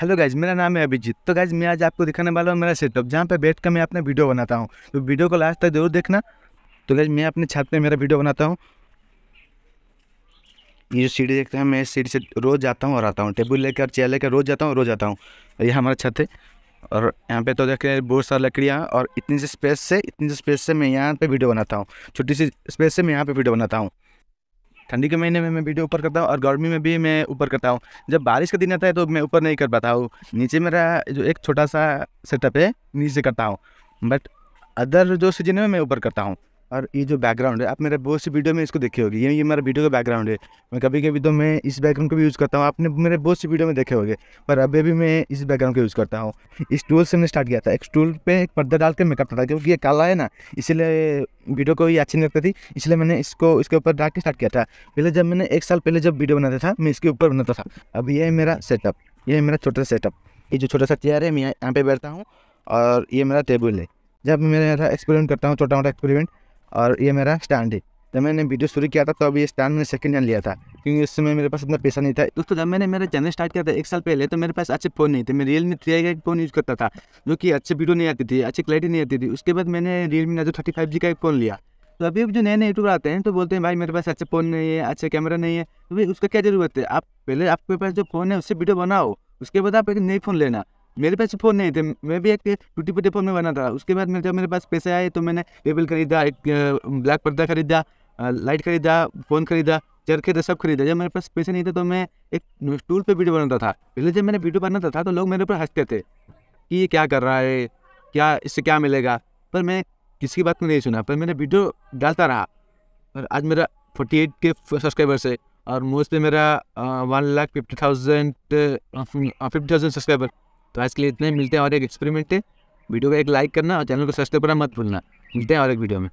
hello guys मेरा नाम है अभिजीत तो गाइज मैं आज आपको दिखाने वाला हूँ मेरा सेटअप जहाँ पे बैठ कर मैं अपना वीडियो बनाता हूँ तो वीडियो को लास्ट तक जरूर देखना तो गाइज मैं अपने छत पे मेरा वीडियो बनाता हूँ ये जो सीढ़ी देखते हैं मैं इस सीढ़ी से रोज़ जाता हूँ और आता हूँ टेबल लेकर चेयर लेकर रोज़ जाता हूँ रोज़ आता हूँ ये हमारा छत है और यहाँ पे तो देख रहे बहुत सारी लकड़ियाँ और इतनी सी स्पेस से इतनी सी स्पेस से मैं यहाँ पे वीडियो बनाता हूँ छोटी सी स्पेस से मैं यहाँ पे वीडियो बनाता हूँ ठंडी के महीने में मैं वीडियो ऊपर करता हूँ और गर्मी में भी मैं ऊपर करता हूँ जब बारिश का दिन आता है तो मैं ऊपर नहीं कर पाता हूँ नीचे मेरा जो एक छोटा सा सेटअप है नीचे करता हूँ बट अदर जो सीजन है मैं ऊपर करता हूँ और ये जो बैकग्राउंड है आप मेरे बहुत सी वीडियो में इसको देखे होगी ये ये मेरा वीडियो का बैकग्राउंड है मैं कभी कभी तो मैं इस बैकग्राउंड को भी यूज़ करता हूँ आपने मेरे बहुत सी वीडियो में देखे होंगे पर अभी भी मैं इस बैकग्राउंड को यूज़ करता हूँ इस टूल से मैंने स्टार्ट किया था एक टूल पर एक पर्दा डाल के मैं करता था क्योंकि ये काला है ना इसीलिए वीडियो को ये अच्छी नहीं लगती थी इसलिए मैंने इसको इसके ऊपर डाल के स्टार्ट किया था पहले जब मैंने एक साल पहले जब वीडियो बनाता था मैं इसके ऊपर बनाता था अब ये मेरा सेटअप ये है मेरा छोटा सा सेटअप ये जो छोटा सा चेयर है मैं यहाँ पे बैठता हूँ और ये मेरा टेबल है जब मैं मेरा एक्सपेरिमेंट करता हूँ छोटा मोटा एक्सपेरिमेंट और ये मेरा स्टैंड है जब मैंने वीडियो शुरू किया था तो ये स्टैंड मैंने सेकंड हैंड लिया था क्योंकि उस समय मेरे पास इतना पैसा नहीं था दोस्तों जब मैंने मेरा चैनल स्टार्ट किया था एक साल पहले तो मेरे पास अच्छे फ़ोन नहीं थे मैं रियलमी थ्री आई का एक फ़ोन यूज़ करता था जो कि अच्छे वीडियो नहीं आती थी अच्छी क्लैरिटी नहीं आती थी उसके बाद मैंने Realme me thirty five G का एक फ़ोन लिया तो अभी जो नए नए यूट्यूबर आते हैं तो बोलते हैं भाई मेरे पास अच्छा फ़ोन नहीं है अच्छा कैमरा नहीं है तो भाई उसका क्या ज़रूरत है आप पहले आपके पास जो फ़ोन है उससे वीडियो बनाओ उसके बाद आप एक नई फ़ोन लेना मेरे पास फ़ोन नहीं थे मैं भी एक टूटी फूटे फ़ोन में बना था उसके बाद मेरे जब मेरे पास पैसे आए तो मैंने टेबल खरीदा एक ब्लैक पर्दा खरीदा लाइट खरीदा फ़ोन खरीदा चर खरीदा सब खरीदा जब मेरे पास पैसे नहीं थे तो मैं एक स्टूल पर वीडियो बनाता था पहले जब मैंने वीडियो बनाता था तो लोग मेरे ऊपर हंसते थे कि ये क्या कर रहा है क्या इससे क्या मिलेगा पर मैं किसी की बात को नहीं सुना पर मैंने वीडियो डालता रहा और आज मेरा फोर्टी एट के सब्सक्राइबर्स है और मोस्टली मेरा one lakh fifty thousand fifty thousand subscriber तो आज के लिए इतने मिलते हैं और एक एक्सपेरिमेंट थे वीडियो को एक लाइक करना और चैनल को सब्सक्राइब करना मत भूलना मिलते हैं और एक वीडियो में